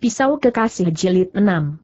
Pisau Kekasih Jilid 6.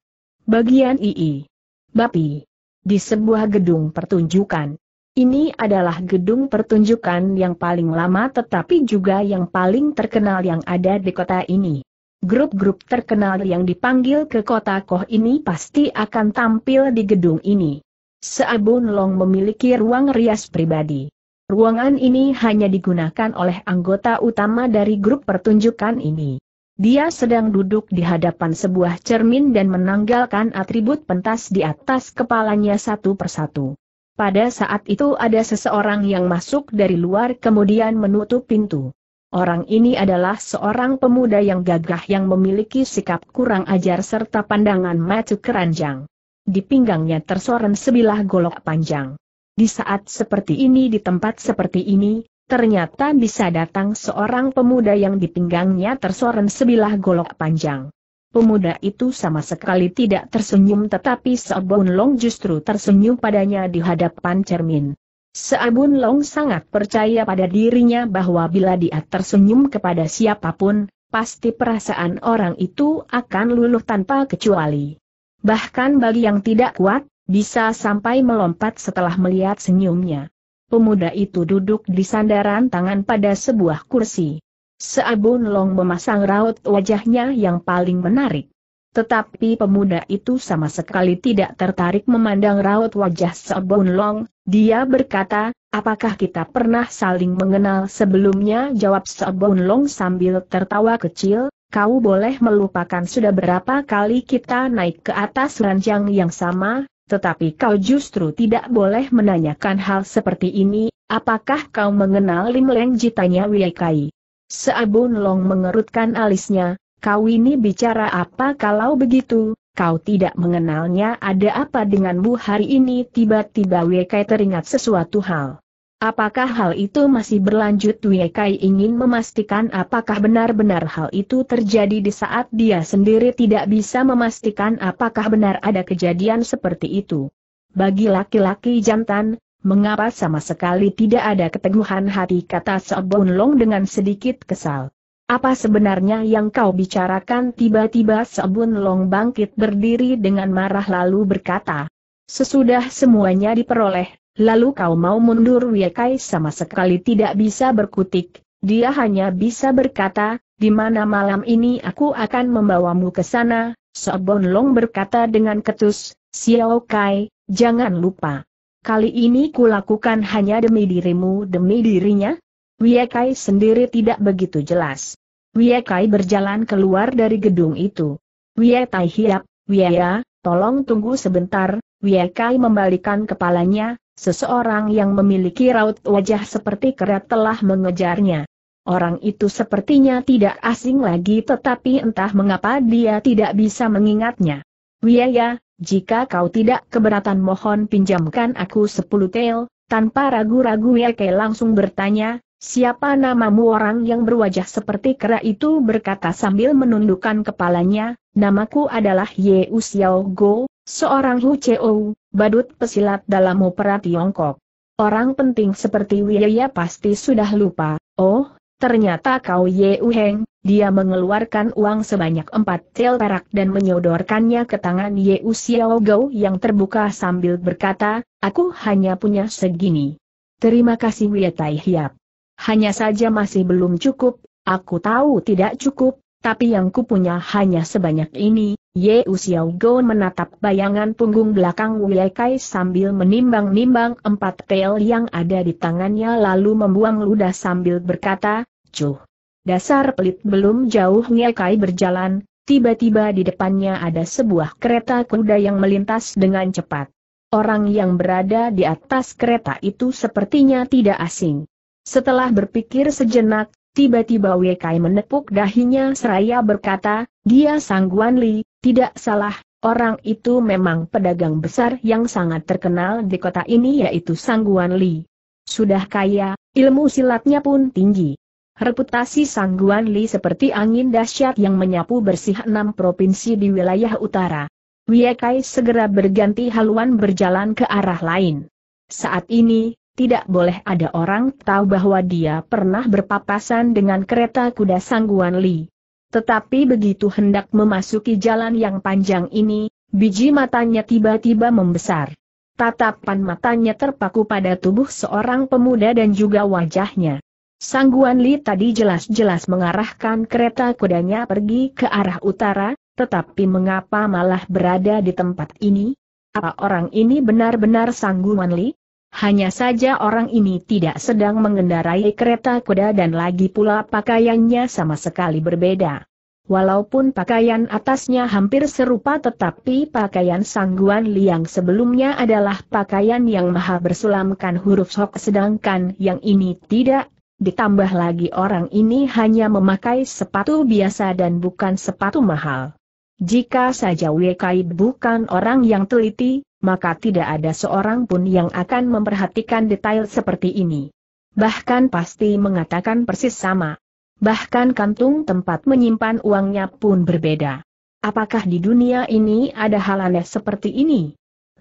Bagian II. Bapi. Di sebuah gedung pertunjukan. Ini adalah gedung pertunjukan yang paling lama tetapi juga yang paling terkenal yang ada di kota ini. Grup-grup terkenal yang dipanggil ke kota Koh ini pasti akan tampil di gedung ini. Seabun Long memiliki ruang rias pribadi. Ruangan ini hanya digunakan oleh anggota utama dari grup pertunjukan ini. Dia sedang duduk di hadapan sebuah cermin dan menanggalkan atribut pentas di atas kepalanya satu persatu. Pada saat itu ada seseorang yang masuk dari luar kemudian menutup pintu. Orang ini adalah seorang pemuda yang gagah yang memiliki sikap kurang ajar serta pandangan mata keranjang. Di pinggangnya tersoren sebilah golok panjang. Di saat seperti ini di tempat seperti ini, ternyata bisa datang seorang pemuda yang di pinggangnya tersoren sebilah golok panjang. Pemuda itu sama sekali tidak tersenyum tetapi Seabun Long justru tersenyum padanya di hadapan cermin. Seabun Long sangat percaya pada dirinya bahwa bila dia tersenyum kepada siapapun, pasti perasaan orang itu akan luluh tanpa kecuali. Bahkan bagi yang tidak kuat, bisa sampai melompat setelah melihat senyumnya. Pemuda itu duduk di sandaran tangan pada sebuah kursi. Seabun Long memasang raut wajahnya yang paling menarik. Tetapi pemuda itu sama sekali tidak tertarik memandang raut wajah Seabun Long, dia berkata, apakah kita pernah saling mengenal sebelumnya? Jawab Seabun Long sambil tertawa kecil, kau boleh melupakan sudah berapa kali kita naik ke atas ranjang yang sama, tetapi kau justru tidak boleh menanyakan hal seperti ini, apakah kau mengenal Lim Leng jitanya Wiekai. Seabun Long mengerutkan alisnya, kau ini bicara apa kalau begitu, kau tidak mengenalnya ada apa denganmu hari ini tiba-tiba Wiekai teringat sesuatu hal. Apakah hal itu masih berlanjut? Wiekai ingin memastikan apakah benar-benar hal itu terjadi di saat dia sendiri tidak bisa memastikan apakah benar ada kejadian seperti itu. Bagi laki-laki jantan, mengapa sama sekali tidak ada keteguhan hati kata Sobun Long dengan sedikit kesal. Apa sebenarnya yang kau bicarakan tiba-tiba Sobun Long bangkit berdiri dengan marah lalu berkata. Sesudah semuanya diperoleh, Lalu kau mau mundur Wiekai sama sekali tidak bisa berkutik, dia hanya bisa berkata, di mana malam ini aku akan membawamu ke sana, Sobon Long berkata dengan ketus, Xiao Kai, jangan lupa. Kali ini kulakukan hanya demi dirimu demi dirinya? Wiekai sendiri tidak begitu jelas. Wiekai berjalan keluar dari gedung itu. Wiekai hiap, Wieya, tolong tunggu sebentar, Kai membalikan kepalanya, seseorang yang memiliki raut wajah seperti kerat telah mengejarnya. Orang itu sepertinya tidak asing lagi tetapi entah mengapa dia tidak bisa mengingatnya. Wiaya, jika kau tidak keberatan mohon pinjamkan aku sepuluh tel, tanpa ragu-ragu Wiaya langsung bertanya, siapa namamu orang yang berwajah seperti kera itu berkata sambil menundukkan kepalanya, namaku adalah Ye Xiao Go, Seorang Hu Cheo, badut pesilat dalam opera Tiongkok. Orang penting seperti Wiyaya pasti sudah lupa, oh, ternyata kau Ye Uheng, dia mengeluarkan uang sebanyak empat tel perak dan menyodorkannya ke tangan Ye Xiao Gou yang terbuka sambil berkata, aku hanya punya segini. Terima kasih Wiyatai Hiap. Hanya saja masih belum cukup, aku tahu tidak cukup, tapi yang kupunya hanya sebanyak ini, Ye Usiao Go menatap bayangan punggung belakang Wei Kai sambil menimbang-nimbang empat pel yang ada di tangannya lalu membuang ludah sambil berkata, Cuh! Dasar pelit belum jauh Wei Kai berjalan, tiba-tiba di depannya ada sebuah kereta kuda yang melintas dengan cepat. Orang yang berada di atas kereta itu sepertinya tidak asing. Setelah berpikir sejenak, Tiba-tiba Wekai menepuk dahinya seraya berkata, dia sangguan Li, tidak salah, orang itu memang pedagang besar yang sangat terkenal di kota ini yaitu sangguan Li. Sudah kaya, ilmu silatnya pun tinggi. Reputasi sangguan Li seperti angin dahsyat yang menyapu bersih enam provinsi di wilayah utara. Wekai segera berganti haluan berjalan ke arah lain. Saat ini, tidak boleh ada orang tahu bahwa dia pernah berpapasan dengan kereta kuda sangguan Li. Tetapi begitu hendak memasuki jalan yang panjang ini, biji matanya tiba-tiba membesar. Tatapan matanya terpaku pada tubuh seorang pemuda dan juga wajahnya. Sangguan Li tadi jelas-jelas mengarahkan kereta kudanya pergi ke arah utara, tetapi mengapa malah berada di tempat ini? Apa orang ini benar-benar Sangguan Li? Hanya saja orang ini tidak sedang mengendarai kereta kuda dan lagi pula pakaiannya sama sekali berbeda. Walaupun pakaian atasnya hampir serupa tetapi pakaian sangguan liang sebelumnya adalah pakaian yang maha bersulamkan huruf sok sedangkan yang ini tidak. Ditambah lagi orang ini hanya memakai sepatu biasa dan bukan sepatu mahal. Jika saja Wekai bukan orang yang teliti, maka tidak ada seorang pun yang akan memperhatikan detail seperti ini. Bahkan pasti mengatakan persis sama. Bahkan kantung tempat menyimpan uangnya pun berbeda. Apakah di dunia ini ada hal aneh seperti ini?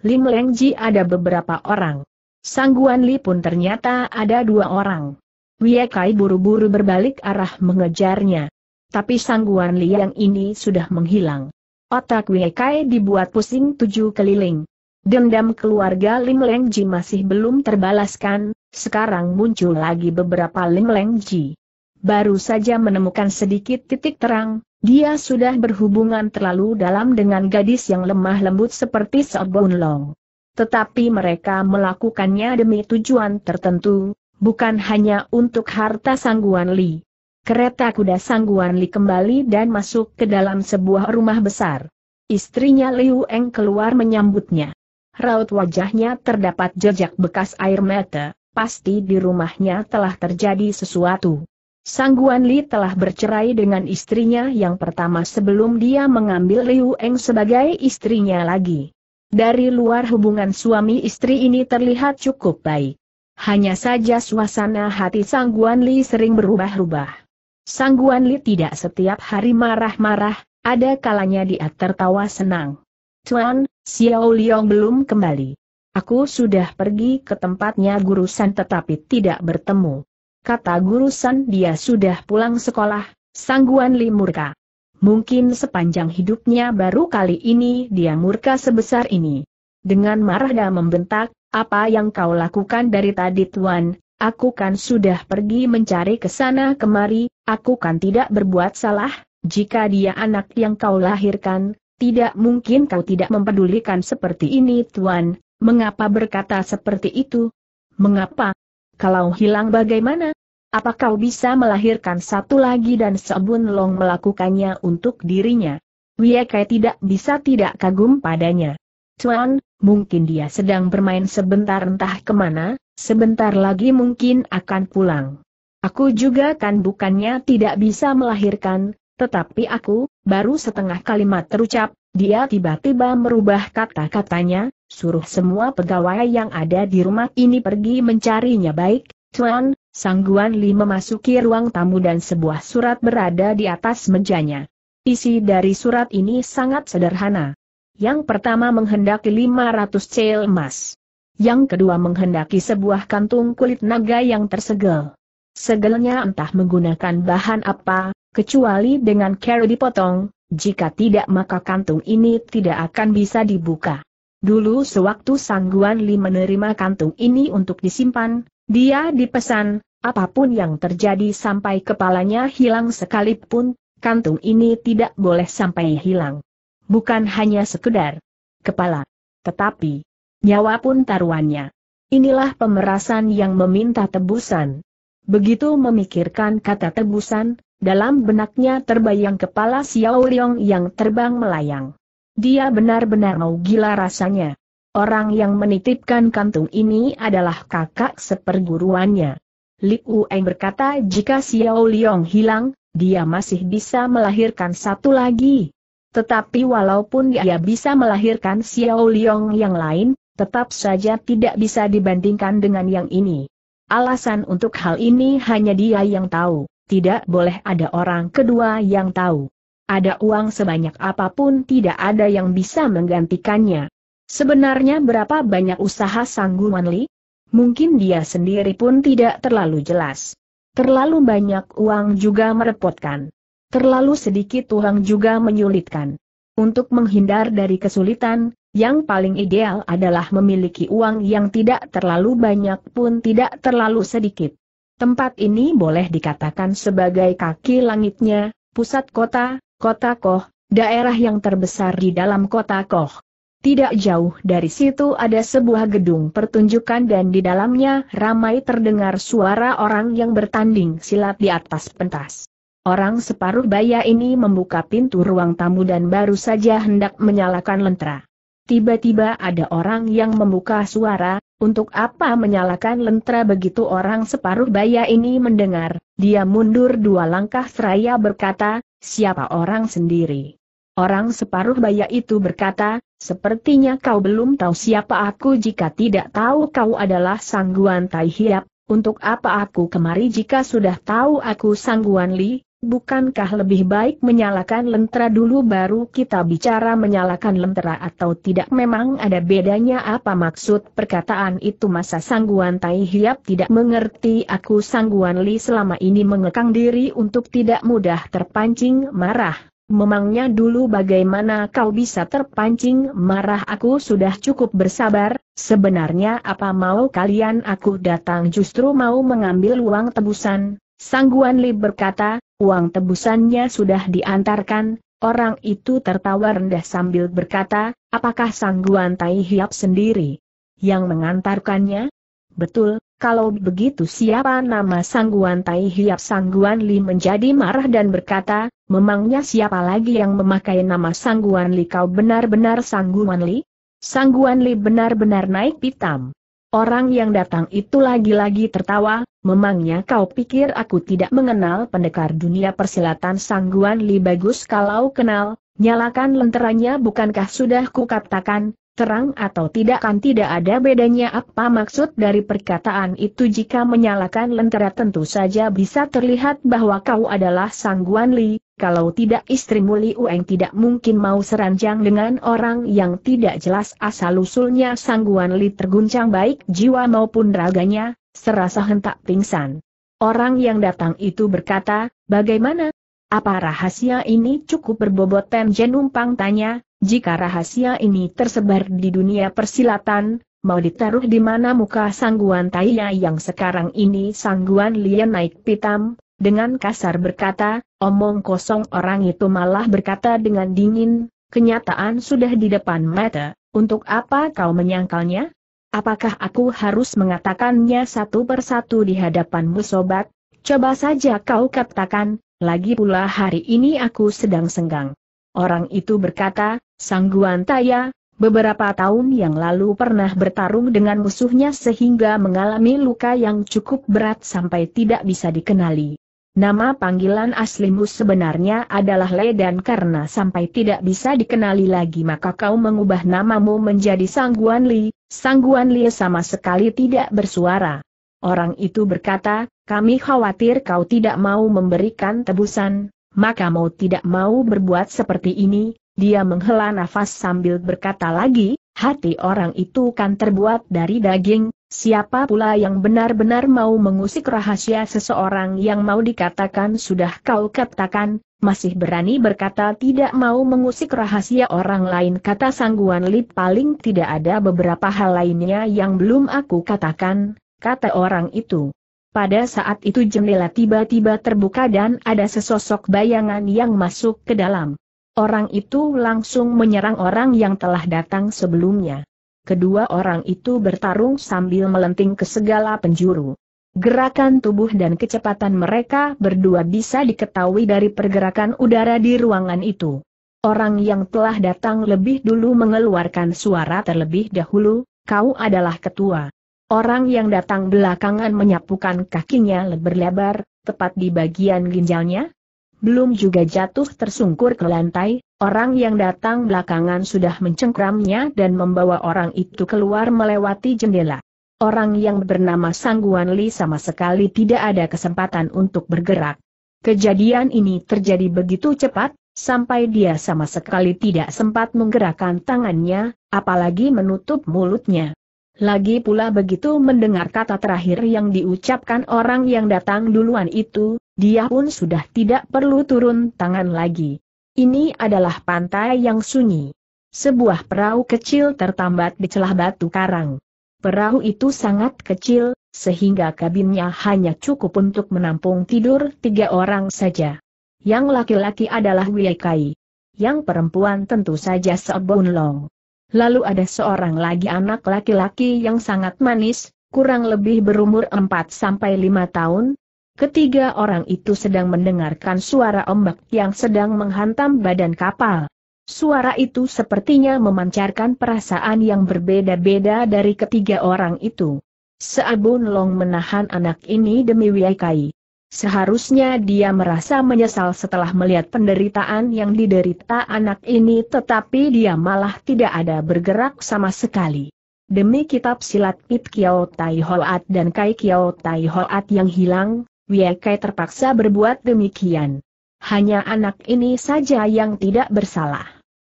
Lim Leng Ji ada beberapa orang. Sangguan Li pun ternyata ada dua orang. Wie Kai buru-buru berbalik arah mengejarnya. Tapi Sangguan Li yang ini sudah menghilang. Otak Wie Kai dibuat pusing tujuh keliling. Dendam keluarga Lim Leng Ji masih belum terbalaskan, sekarang muncul lagi beberapa Lim Leng Ji. Baru saja menemukan sedikit titik terang, dia sudah berhubungan terlalu dalam dengan gadis yang lemah lembut seperti Sobun Long. Tetapi mereka melakukannya demi tujuan tertentu, bukan hanya untuk harta sangguan Li. Kereta kuda sangguan Li kembali dan masuk ke dalam sebuah rumah besar. Istrinya Liu Eng keluar menyambutnya raut wajahnya terdapat jejak bekas air mata, pasti di rumahnya telah terjadi sesuatu. Sangguan Li telah bercerai dengan istrinya yang pertama sebelum dia mengambil Liu Eng sebagai istrinya lagi. Dari luar hubungan suami istri ini terlihat cukup baik. Hanya saja suasana hati Sangguan Li sering berubah-ubah. Sangguan Li tidak setiap hari marah-marah, ada kalanya dia tertawa senang. Tuan, Xiao Liang belum kembali. Aku sudah pergi ke tempatnya gurusan tetapi tidak bertemu. Kata gurusan dia sudah pulang sekolah, sangguan Li murka. Mungkin sepanjang hidupnya baru kali ini dia murka sebesar ini. Dengan marah dia membentak, apa yang kau lakukan dari tadi tuan, aku kan sudah pergi mencari ke sana kemari, aku kan tidak berbuat salah, jika dia anak yang kau lahirkan, tidak mungkin kau tidak mempedulikan seperti ini tuan, mengapa berkata seperti itu? Mengapa? Kalau hilang bagaimana? Apa kau bisa melahirkan satu lagi dan Sebun Long melakukannya untuk dirinya? Wiekai tidak bisa tidak kagum padanya. Tuan, mungkin dia sedang bermain sebentar entah kemana, sebentar lagi mungkin akan pulang. Aku juga kan bukannya tidak bisa melahirkan, tetapi aku, baru setengah kalimat terucap, dia tiba-tiba merubah kata-katanya, suruh semua pegawai yang ada di rumah ini pergi mencarinya baik, Tuan, Sangguan Li memasuki ruang tamu dan sebuah surat berada di atas mejanya. Isi dari surat ini sangat sederhana. Yang pertama menghendaki 500 cel emas. Yang kedua menghendaki sebuah kantung kulit naga yang tersegel. Segelnya entah menggunakan bahan apa, kecuali dengan cara dipotong, jika tidak maka kantung ini tidak akan bisa dibuka. Dulu sewaktu Sangguan Li menerima kantung ini untuk disimpan, dia dipesan, apapun yang terjadi sampai kepalanya hilang sekalipun, kantung ini tidak boleh sampai hilang. Bukan hanya sekedar kepala, tetapi nyawa pun taruhannya. Inilah pemerasan yang meminta tebusan. Begitu memikirkan kata tebusan, dalam benaknya terbayang kepala Xiao Liang yang terbang melayang. Dia benar-benar mau gila rasanya. Orang yang menitipkan kantung ini adalah kakak seperguruannya. Liu Eng berkata jika Xiao Liang hilang, dia masih bisa melahirkan satu lagi. Tetapi walaupun dia bisa melahirkan Xiao Liang yang lain, tetap saja tidak bisa dibandingkan dengan yang ini. Alasan untuk hal ini hanya dia yang tahu tidak boleh ada orang kedua yang tahu. Ada uang sebanyak apapun tidak ada yang bisa menggantikannya. Sebenarnya berapa banyak usaha sangguman Li? Mungkin dia sendiri pun tidak terlalu jelas. Terlalu banyak uang juga merepotkan. Terlalu sedikit uang juga menyulitkan. Untuk menghindar dari kesulitan, yang paling ideal adalah memiliki uang yang tidak terlalu banyak pun tidak terlalu sedikit. Tempat ini boleh dikatakan sebagai kaki langitnya, pusat kota, kota Koh, daerah yang terbesar di dalam kota Koh. Tidak jauh dari situ ada sebuah gedung pertunjukan dan di dalamnya ramai terdengar suara orang yang bertanding silat di atas pentas. Orang separuh baya ini membuka pintu ruang tamu dan baru saja hendak menyalakan lentera. Tiba-tiba ada orang yang membuka suara, untuk apa menyalakan lentera begitu orang separuh baya ini mendengar, dia mundur dua langkah seraya berkata, siapa orang sendiri? Orang separuh baya itu berkata, sepertinya kau belum tahu siapa aku jika tidak tahu kau adalah sangguan tai hiap, untuk apa aku kemari jika sudah tahu aku sangguan li, Bukankah lebih baik menyalakan lentera dulu baru kita bicara menyalakan lentera atau tidak memang ada bedanya apa maksud perkataan itu masa sangguan tai hiap tidak mengerti aku sangguan li selama ini mengekang diri untuk tidak mudah terpancing marah. Memangnya dulu bagaimana kau bisa terpancing marah aku sudah cukup bersabar, sebenarnya apa mau kalian aku datang justru mau mengambil uang tebusan. Sangguan Li berkata, Uang tebusannya sudah diantarkan, orang itu tertawa rendah sambil berkata, apakah sangguan Tai Hiap sendiri yang mengantarkannya? Betul, kalau begitu siapa nama sangguan Tai Hiap Sangguan Li menjadi marah dan berkata, memangnya siapa lagi yang memakai nama sangguan Li kau benar-benar sangguan Li? Sangguan Li benar-benar naik pitam. Orang yang datang itu lagi-lagi tertawa, Memangnya kau pikir aku tidak mengenal pendekar dunia persilatan sangguan Li Bagus kalau kenal, nyalakan lenteranya bukankah sudah kukatakan, terang atau tidak kan tidak ada bedanya apa maksud dari perkataan itu jika menyalakan lentera tentu saja bisa terlihat bahwa kau adalah sangguan Li, kalau tidak istri Li Ueng tidak mungkin mau seranjang dengan orang yang tidak jelas asal-usulnya sangguan Li terguncang baik jiwa maupun raganya, Serasa hentak pingsan. Orang yang datang itu berkata, bagaimana? Apa rahasia ini cukup berbobot Temjen umpang tanya, jika rahasia ini tersebar di dunia persilatan, mau ditaruh di mana muka sangguan Taiya yang sekarang ini sangguan Lian naik pitam, dengan kasar berkata, omong kosong orang itu malah berkata dengan dingin, kenyataan sudah di depan mata, untuk apa kau menyangkalnya? Apakah aku harus mengatakannya satu persatu di hadapanmu sobat? Coba saja kau katakan, lagi pula hari ini aku sedang senggang. Orang itu berkata, Sangguan Taya, beberapa tahun yang lalu pernah bertarung dengan musuhnya sehingga mengalami luka yang cukup berat sampai tidak bisa dikenali. Nama panggilan aslimu sebenarnya adalah Le dan karena sampai tidak bisa dikenali lagi maka kau mengubah namamu menjadi Sangguan Li, Sangguan Lie sama sekali tidak bersuara. Orang itu berkata, kami khawatir kau tidak mau memberikan tebusan, maka mau tidak mau berbuat seperti ini, dia menghela nafas sambil berkata lagi, hati orang itu kan terbuat dari daging, Siapa pula yang benar-benar mau mengusik rahasia seseorang yang mau dikatakan sudah kau katakan, masih berani berkata tidak mau mengusik rahasia orang lain kata sangguan lip paling tidak ada beberapa hal lainnya yang belum aku katakan, kata orang itu. Pada saat itu jendela tiba-tiba terbuka dan ada sesosok bayangan yang masuk ke dalam. Orang itu langsung menyerang orang yang telah datang sebelumnya kedua orang itu bertarung sambil melenting ke segala penjuru. Gerakan tubuh dan kecepatan mereka berdua bisa diketahui dari pergerakan udara di ruangan itu. Orang yang telah datang lebih dulu mengeluarkan suara terlebih dahulu, kau adalah ketua. Orang yang datang belakangan menyapukan kakinya lebar-lebar, tepat di bagian ginjalnya. Belum juga jatuh tersungkur ke lantai, Orang yang datang belakangan sudah mencengkramnya dan membawa orang itu keluar melewati jendela. Orang yang bernama Sangguan Li sama sekali tidak ada kesempatan untuk bergerak. Kejadian ini terjadi begitu cepat, sampai dia sama sekali tidak sempat menggerakkan tangannya, apalagi menutup mulutnya. Lagi pula begitu mendengar kata terakhir yang diucapkan orang yang datang duluan itu, dia pun sudah tidak perlu turun tangan lagi. Ini adalah pantai yang sunyi. Sebuah perahu kecil tertambat di celah batu karang. Perahu itu sangat kecil, sehingga kabinnya hanya cukup untuk menampung tidur tiga orang saja. Yang laki-laki adalah Wiekai. Yang perempuan tentu saja Sobun Long. Lalu ada seorang lagi anak laki-laki yang sangat manis, kurang lebih berumur 4-5 tahun, Ketiga orang itu sedang mendengarkan suara ombak yang sedang menghantam badan kapal. Suara itu sepertinya memancarkan perasaan yang berbeda-beda dari ketiga orang itu. Seabun Long menahan anak ini demi Wiyakai. Seharusnya dia merasa menyesal setelah melihat penderitaan yang diderita anak ini tetapi dia malah tidak ada bergerak sama sekali. Demi kitab silat Pit Kiao Tai Hoat dan Kai Kiao Tai Hoat yang hilang, Wiekai terpaksa berbuat demikian. Hanya anak ini saja yang tidak bersalah.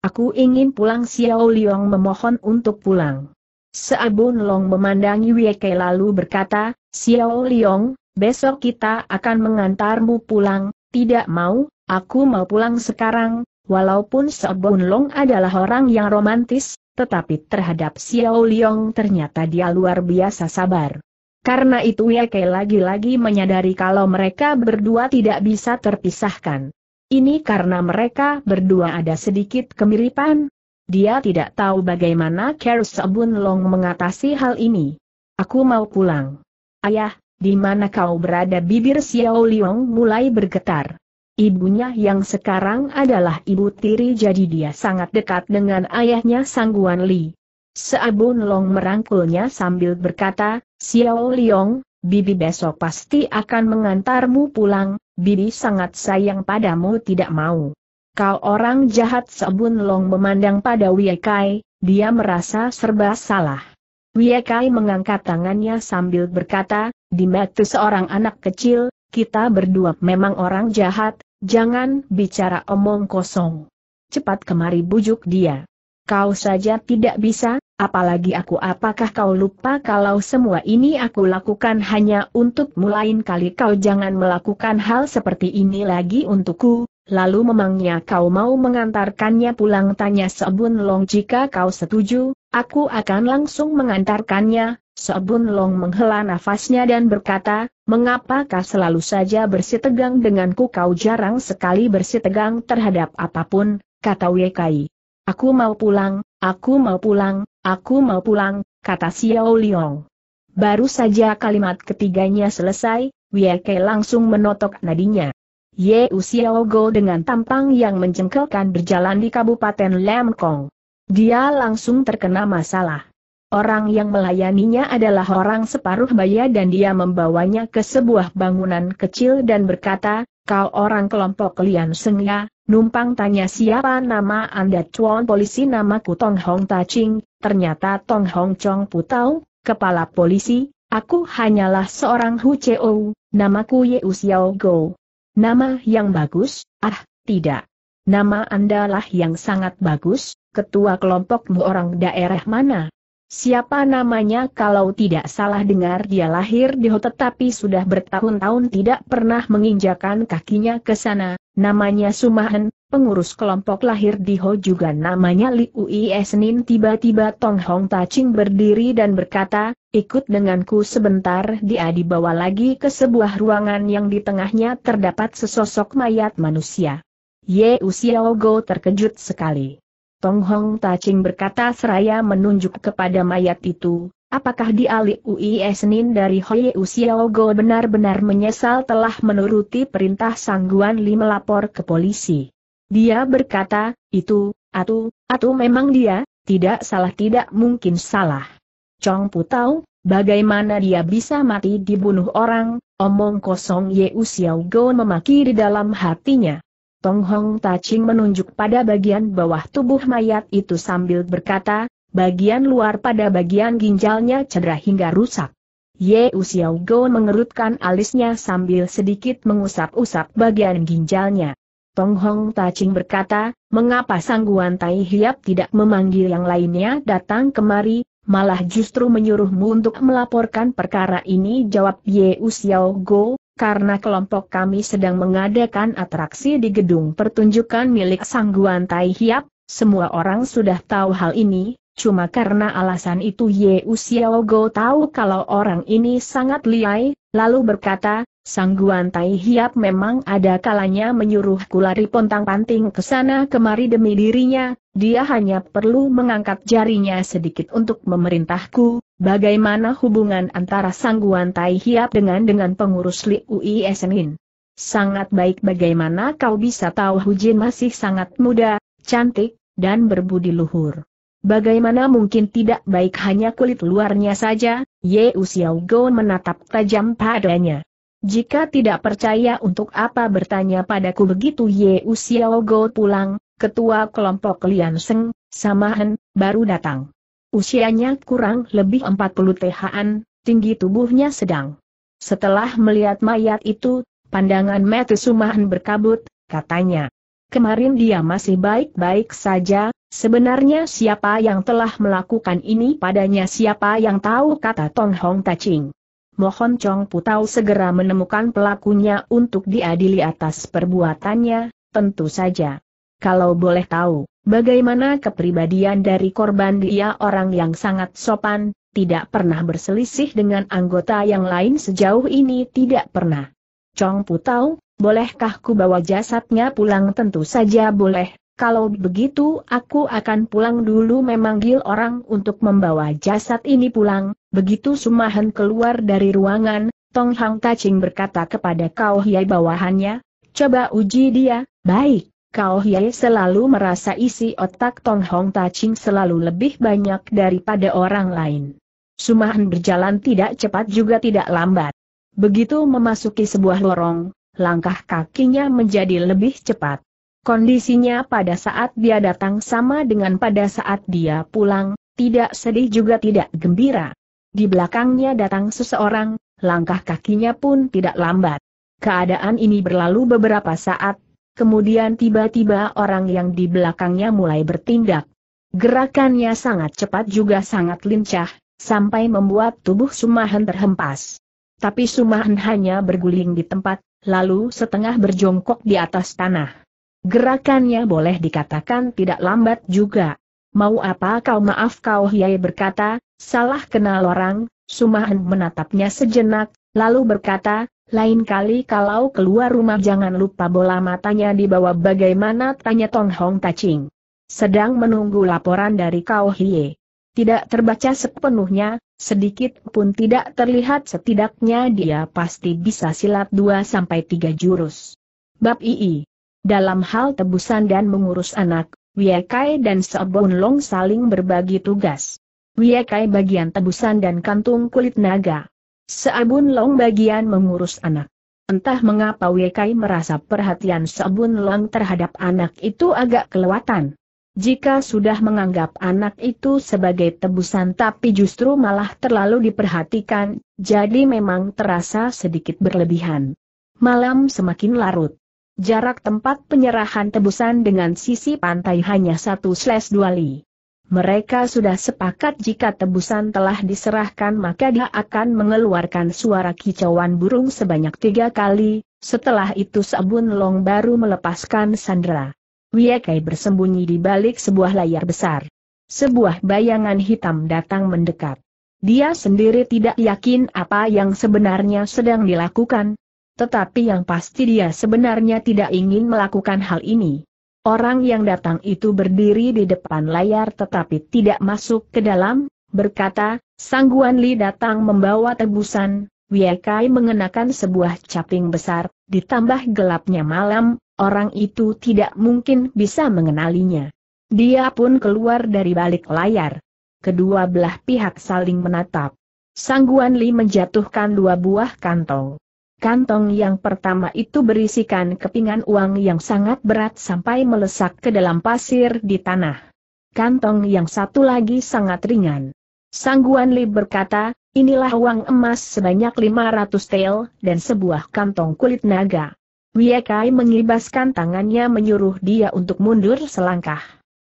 Aku ingin pulang Xiao Liang memohon untuk pulang. Seabun Long memandangi Wiekai lalu berkata, Xiao Liang, besok kita akan mengantarmu pulang, tidak mau, aku mau pulang sekarang, walaupun Seabun Long adalah orang yang romantis, tetapi terhadap Xiao Liang ternyata dia luar biasa sabar. Karena itu Yelke lagi-lagi menyadari kalau mereka berdua tidak bisa terpisahkan. Ini karena mereka berdua ada sedikit kemiripan. Dia tidak tahu bagaimana Keris Sabun Long mengatasi hal ini. Aku mau pulang. Ayah, di mana kau berada bibir Xiao Liang mulai bergetar. Ibunya yang sekarang adalah ibu tiri jadi dia sangat dekat dengan ayahnya Sangguan Li. Seabun Long merangkulnya sambil berkata, Xiao Liong, Bibi besok pasti akan mengantarmu pulang, Bibi sangat sayang padamu tidak mau. Kau orang jahat Seabun Long memandang pada Wiekai, dia merasa serba salah. Wiekai mengangkat tangannya sambil berkata, di mata seorang anak kecil, kita berdua memang orang jahat, jangan bicara omong kosong. Cepat kemari bujuk dia. Kau saja tidak bisa, Apalagi aku apakah kau lupa kalau semua ini aku lakukan hanya untuk mulain kali kau jangan melakukan hal seperti ini lagi untukku, lalu memangnya kau mau mengantarkannya pulang tanya Sebun Long jika kau setuju, aku akan langsung mengantarkannya, Sebun Long menghela nafasnya dan berkata, mengapakah selalu saja bersitegang denganku kau jarang sekali bersitegang terhadap apapun, kata Wekai. Aku mau pulang, aku mau pulang, aku mau pulang, kata Xiao Liang. Baru saja kalimat ketiganya selesai, Wieke langsung menotok nadinya. Ye Xiao Go dengan tampang yang mencengkelkan berjalan di Kabupaten Lemkong. Dia langsung terkena masalah. Orang yang melayaninya adalah orang separuh baya dan dia membawanya ke sebuah bangunan kecil dan berkata, kau orang kelompok Lian Sengya, Numpang tanya siapa nama Anda Chuan polisi nama namaku Tong Hong Ta Ching, ternyata Tong Hong Chong Putau, kepala polisi, aku hanyalah seorang Hu Cheo, namaku Ye U Xiao Go. Nama yang bagus, ah, tidak. Nama Anda lah yang sangat bagus, ketua kelompokmu orang daerah mana? Siapa namanya kalau tidak salah dengar dia lahir di Ho tetapi sudah bertahun-tahun tidak pernah menginjakan kakinya ke sana, namanya Sumahan, pengurus kelompok lahir di Ho juga namanya Liu Esnin. tiba-tiba Tong Hong Taching berdiri dan berkata, ikut denganku sebentar dia dibawa lagi ke sebuah ruangan yang di tengahnya terdapat sesosok mayat manusia. Ye Usiao Go terkejut sekali. Tong Hong Taching berkata seraya menunjuk kepada mayat itu, apakah di UIS Ui dari Hoi Usiogo benar-benar menyesal telah menuruti perintah Sangguan Li melapor ke polisi. Dia berkata, itu, atu, atu memang dia, tidak salah tidak mungkin salah. Chong Pu tahu, bagaimana dia bisa mati dibunuh orang, omong kosong Ye Usiogo memaki di dalam hatinya. Tong Hong Taching menunjuk pada bagian bawah tubuh mayat itu sambil berkata, bagian luar pada bagian ginjalnya cedera hingga rusak. Ye Usiao Go mengerutkan alisnya sambil sedikit mengusap-usap bagian ginjalnya. Tong Hong Taching berkata, mengapa sangguan Tai Hiap tidak memanggil yang lainnya datang kemari, malah justru menyuruhmu untuk melaporkan perkara ini jawab Ye Usiao Go, karena kelompok kami sedang mengadakan atraksi di gedung pertunjukan milik Sangguan Tai Hiap, semua orang sudah tahu hal ini, cuma karena alasan itu Ye Usiao Go tahu kalau orang ini sangat liai, lalu berkata, Sangguan Tai Hiap memang ada kalanya menyuruhku lari pontang-panting ke sana kemari demi dirinya, dia hanya perlu mengangkat jarinya sedikit untuk memerintahku, bagaimana hubungan antara sangguan Tai Hiap dengan dengan pengurus Ui Esenin. Sangat baik bagaimana kau bisa tahu Hujin masih sangat muda, cantik, dan berbudi luhur. Bagaimana mungkin tidak baik hanya kulit luarnya saja, Ye Usiao Go menatap tajam padanya. Jika tidak percaya untuk apa bertanya padaku begitu Ye Usiao Go pulang, ketua kelompok Lian Seng, Samahan, baru datang. Usianya kurang lebih 40 puluh tinggi tubuhnya sedang. Setelah melihat mayat itu, pandangan Mete Sumahan berkabut, katanya. Kemarin dia masih baik-baik saja, sebenarnya siapa yang telah melakukan ini padanya siapa yang tahu kata Tong Hong Taching. Mohon Chong Putau segera menemukan pelakunya untuk diadili atas perbuatannya, tentu saja. Kalau boleh tahu, bagaimana kepribadian dari korban dia orang yang sangat sopan, tidak pernah berselisih dengan anggota yang lain sejauh ini tidak pernah. Chong Pu tahu, bolehkah ku bawa jasadnya pulang tentu saja boleh, kalau begitu aku akan pulang dulu memanggil orang untuk membawa jasad ini pulang, begitu Sumahan keluar dari ruangan, Tong Hang Taching berkata kepada Kau Hiai bawahannya, coba uji dia, baik, Kao Hye selalu merasa isi otak Tong Hong Ching selalu lebih banyak daripada orang lain. Sumahan berjalan tidak cepat juga tidak lambat. Begitu memasuki sebuah lorong, langkah kakinya menjadi lebih cepat. Kondisinya pada saat dia datang sama dengan pada saat dia pulang, tidak sedih juga tidak gembira. Di belakangnya datang seseorang, langkah kakinya pun tidak lambat. Keadaan ini berlalu beberapa saat, kemudian tiba-tiba orang yang di belakangnya mulai bertindak. Gerakannya sangat cepat juga sangat lincah, sampai membuat tubuh Sumahan terhempas. Tapi Sumahan hanya berguling di tempat, lalu setengah berjongkok di atas tanah. Gerakannya boleh dikatakan tidak lambat juga. Mau apa kau maaf kau Hiai berkata, salah kenal orang, Sumahan menatapnya sejenak, lalu berkata, lain kali kalau keluar rumah jangan lupa bola matanya di bawah. bagaimana tanya Tong Hong Taching. Sedang menunggu laporan dari Kao Hie. Tidak terbaca sepenuhnya, sedikit pun tidak terlihat setidaknya dia pasti bisa silat 2-3 jurus. Bab II. Dalam hal tebusan dan mengurus anak, Kai dan Seobon Long saling berbagi tugas. Kai bagian tebusan dan kantung kulit naga. Seabun Long bagian mengurus anak. Entah mengapa Wekai merasa perhatian Seabun Long terhadap anak itu agak kelewatan. Jika sudah menganggap anak itu sebagai tebusan tapi justru malah terlalu diperhatikan, jadi memang terasa sedikit berlebihan. Malam semakin larut. Jarak tempat penyerahan tebusan dengan sisi pantai hanya 1-2 li. Mereka sudah sepakat jika tebusan telah diserahkan maka dia akan mengeluarkan suara kicauan burung sebanyak tiga kali, setelah itu Sabun Long baru melepaskan Sandra. Wiekai bersembunyi di balik sebuah layar besar. Sebuah bayangan hitam datang mendekat. Dia sendiri tidak yakin apa yang sebenarnya sedang dilakukan, tetapi yang pasti dia sebenarnya tidak ingin melakukan hal ini. Orang yang datang itu berdiri di depan layar tetapi tidak masuk ke dalam, berkata, Sangguan Li datang membawa tebusan, Wiekai mengenakan sebuah caping besar, ditambah gelapnya malam, orang itu tidak mungkin bisa mengenalinya. Dia pun keluar dari balik layar. Kedua belah pihak saling menatap. Sangguan Li menjatuhkan dua buah kantong. Kantong yang pertama itu berisikan kepingan uang yang sangat berat sampai melesak ke dalam pasir di tanah. Kantong yang satu lagi sangat ringan. Sangguan Li berkata, inilah uang emas sebanyak 500 tel dan sebuah kantong kulit naga. Wiekai mengibaskan tangannya menyuruh dia untuk mundur selangkah.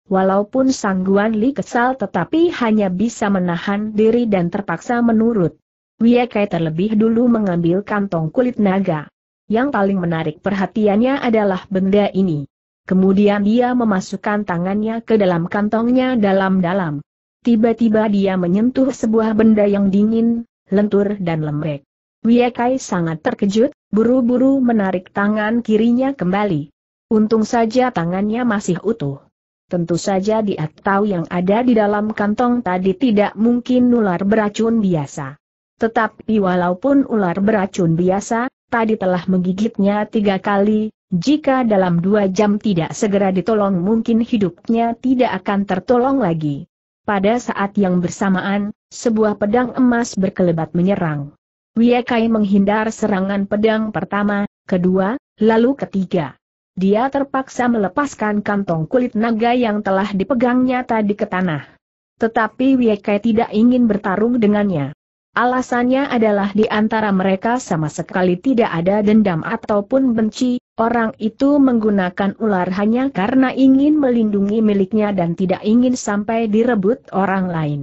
Walaupun Sangguan Li kesal tetapi hanya bisa menahan diri dan terpaksa menurut. Kai terlebih dulu mengambil kantong kulit naga. Yang paling menarik perhatiannya adalah benda ini. Kemudian dia memasukkan tangannya ke dalam kantongnya dalam-dalam. Tiba-tiba dia menyentuh sebuah benda yang dingin, lentur dan lembek. Kai sangat terkejut, buru-buru menarik tangan kirinya kembali. Untung saja tangannya masih utuh. Tentu saja dia tahu yang ada di dalam kantong tadi tidak mungkin nular beracun biasa. Tetapi walaupun ular beracun biasa, tadi telah menggigitnya tiga kali, jika dalam dua jam tidak segera ditolong mungkin hidupnya tidak akan tertolong lagi. Pada saat yang bersamaan, sebuah pedang emas berkelebat menyerang. Wiekai menghindar serangan pedang pertama, kedua, lalu ketiga. Dia terpaksa melepaskan kantong kulit naga yang telah dipegangnya tadi ke tanah. Tetapi Wiekai tidak ingin bertarung dengannya. Alasannya adalah di antara mereka sama sekali tidak ada dendam ataupun benci, orang itu menggunakan ular hanya karena ingin melindungi miliknya dan tidak ingin sampai direbut orang lain.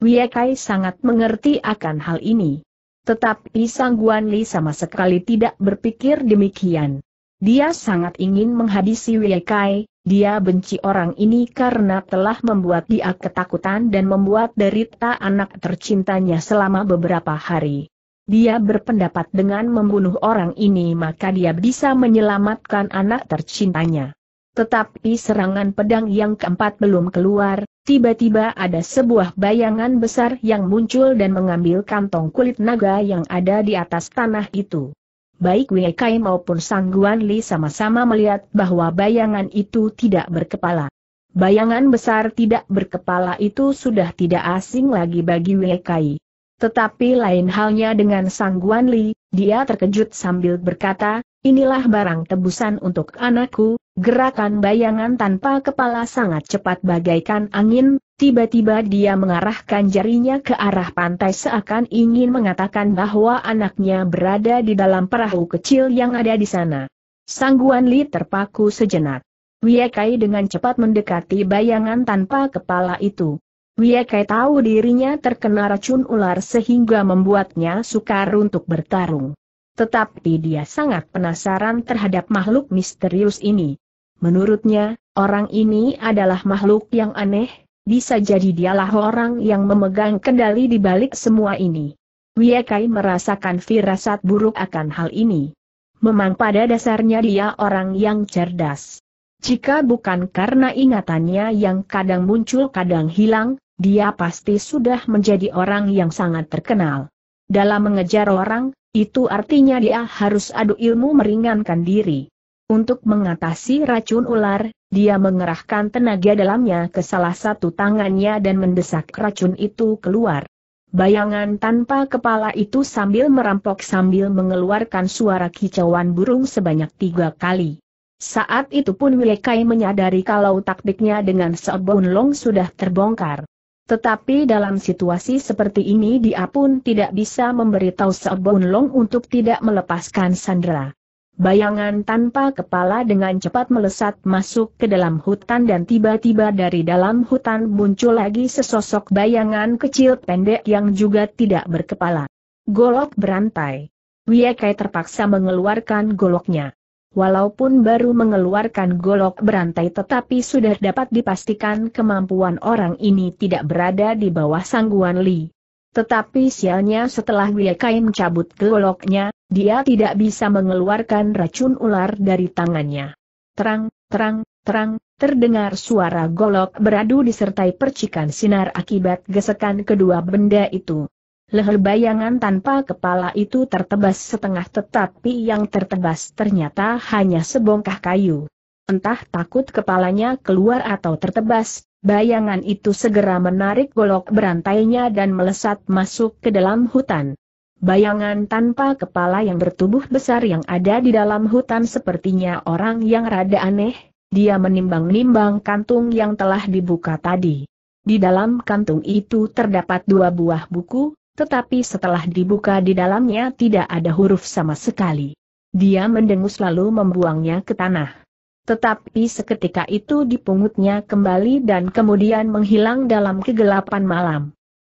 Wiekai sangat mengerti akan hal ini. Tetapi Sang Guan Li sama sekali tidak berpikir demikian. Dia sangat ingin menghabisi Wiekai, dia benci orang ini karena telah membuat dia ketakutan dan membuat derita anak tercintanya selama beberapa hari. Dia berpendapat dengan membunuh orang ini maka dia bisa menyelamatkan anak tercintanya. Tetapi serangan pedang yang keempat belum keluar, tiba-tiba ada sebuah bayangan besar yang muncul dan mengambil kantong kulit naga yang ada di atas tanah itu. Baik Wei Kai maupun Sang Guan Li sama-sama melihat bahwa bayangan itu tidak berkepala. Bayangan besar tidak berkepala itu sudah tidak asing lagi bagi Wei Kai. Tetapi lain halnya dengan Sang Guan Li, dia terkejut sambil berkata, inilah barang tebusan untuk anakku, Gerakan bayangan tanpa kepala sangat cepat bagaikan angin, tiba-tiba dia mengarahkan jarinya ke arah pantai seakan ingin mengatakan bahwa anaknya berada di dalam perahu kecil yang ada di sana. Sangguan Li terpaku sejenak. Wiekai dengan cepat mendekati bayangan tanpa kepala itu. Wiekai tahu dirinya terkena racun ular sehingga membuatnya sukar untuk bertarung. Tetapi dia sangat penasaran terhadap makhluk misterius ini. Menurutnya, orang ini adalah makhluk yang aneh, bisa jadi dialah orang yang memegang kendali di balik semua ini. Wiekai merasakan firasat buruk akan hal ini. Memang pada dasarnya dia orang yang cerdas. Jika bukan karena ingatannya yang kadang muncul kadang hilang, dia pasti sudah menjadi orang yang sangat terkenal. Dalam mengejar orang, itu artinya dia harus adu ilmu meringankan diri. Untuk mengatasi racun ular, dia mengerahkan tenaga dalamnya ke salah satu tangannya dan mendesak racun itu keluar. Bayangan tanpa kepala itu sambil merampok sambil mengeluarkan suara kicauan burung sebanyak tiga kali. Saat itu pun Wilekai menyadari kalau taktiknya dengan Seobon Long sudah terbongkar. Tetapi dalam situasi seperti ini dia pun tidak bisa memberitahu Seobon Long untuk tidak melepaskan Sandra. Bayangan tanpa kepala dengan cepat melesat masuk ke dalam hutan dan tiba-tiba dari dalam hutan muncul lagi sesosok bayangan kecil pendek yang juga tidak berkepala. Golok berantai. Wiekai terpaksa mengeluarkan goloknya. Walaupun baru mengeluarkan golok berantai tetapi sudah dapat dipastikan kemampuan orang ini tidak berada di bawah sangguan Li. Tetapi sialnya setelah Wiekai mencabut goloknya, dia tidak bisa mengeluarkan racun ular dari tangannya. Terang, terang, terang, terdengar suara golok beradu disertai percikan sinar akibat gesekan kedua benda itu. Leher bayangan tanpa kepala itu tertebas setengah tetapi yang tertebas ternyata hanya sebongkah kayu. Entah takut kepalanya keluar atau tertebas, bayangan itu segera menarik golok berantainya dan melesat masuk ke dalam hutan. Bayangan tanpa kepala yang bertubuh besar yang ada di dalam hutan sepertinya orang yang rada aneh, dia menimbang-nimbang kantung yang telah dibuka tadi. Di dalam kantung itu terdapat dua buah buku, tetapi setelah dibuka di dalamnya tidak ada huruf sama sekali. Dia mendengus lalu membuangnya ke tanah. Tetapi seketika itu dipungutnya kembali dan kemudian menghilang dalam kegelapan malam.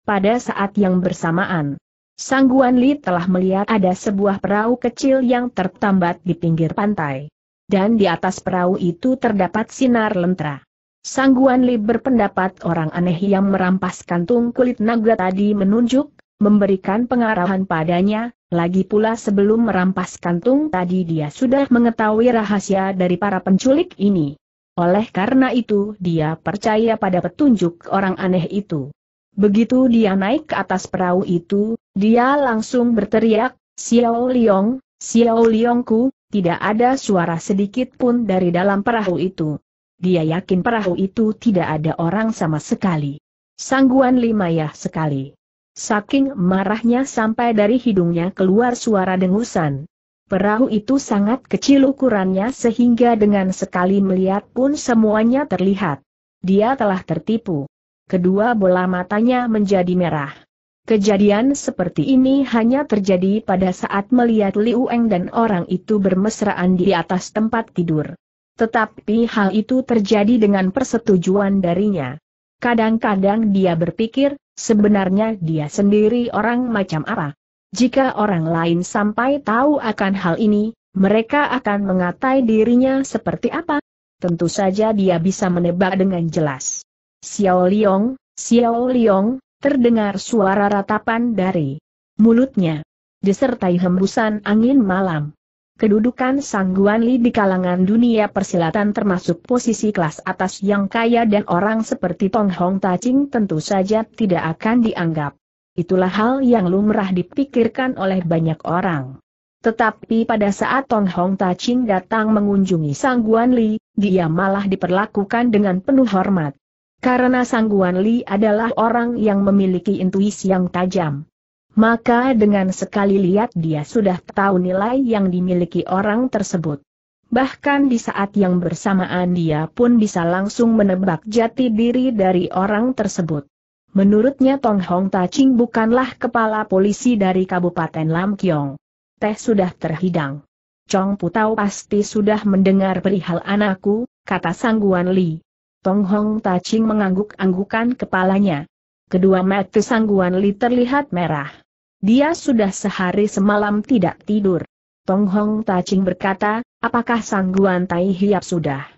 Pada saat yang bersamaan, Sangguan Li telah melihat ada sebuah perahu kecil yang tertambat di pinggir pantai. Dan di atas perahu itu terdapat sinar lentera. Sangguan Li berpendapat orang aneh yang merampas kantung kulit naga tadi menunjuk, memberikan pengarahan padanya, lagi pula sebelum merampas kantung tadi dia sudah mengetahui rahasia dari para penculik ini. Oleh karena itu dia percaya pada petunjuk orang aneh itu. Begitu dia naik ke atas perahu itu, dia langsung berteriak, Xiao Liong, Xiao Liongku, tidak ada suara sedikit pun dari dalam perahu itu. Dia yakin perahu itu tidak ada orang sama sekali. Sangguan lima ya sekali. Saking marahnya sampai dari hidungnya keluar suara dengusan. Perahu itu sangat kecil ukurannya sehingga dengan sekali melihat pun semuanya terlihat. Dia telah tertipu kedua bola matanya menjadi merah. Kejadian seperti ini hanya terjadi pada saat melihat Liu Eng dan orang itu bermesraan di atas tempat tidur. Tetapi hal itu terjadi dengan persetujuan darinya. Kadang-kadang dia berpikir, sebenarnya dia sendiri orang macam apa. Jika orang lain sampai tahu akan hal ini, mereka akan mengatai dirinya seperti apa? Tentu saja dia bisa menebak dengan jelas. Xiao Liong, Xiao Liong, terdengar suara ratapan dari mulutnya. Disertai hembusan angin malam. Kedudukan Sang Li di kalangan dunia persilatan termasuk posisi kelas atas yang kaya dan orang seperti Tong Hong Ching tentu saja tidak akan dianggap. Itulah hal yang lumrah dipikirkan oleh banyak orang. Tetapi pada saat Tong Hong Ching datang mengunjungi Sang Li, dia malah diperlakukan dengan penuh hormat. Karena Sangguan Li adalah orang yang memiliki intuisi yang tajam. Maka dengan sekali lihat dia sudah tahu nilai yang dimiliki orang tersebut. Bahkan di saat yang bersamaan dia pun bisa langsung menebak jati diri dari orang tersebut. Menurutnya Tong Hong Taching bukanlah kepala polisi dari Kabupaten Lam Kiong. Teh sudah terhidang. Chong Putau pasti sudah mendengar perihal anakku, kata Sangguan Li. Tong Hong Taching mengangguk-anggukan kepalanya. Kedua mata sangguan Li terlihat merah. Dia sudah sehari semalam tidak tidur. Tong Hong Taching berkata, apakah sangguan Tai Hiap sudah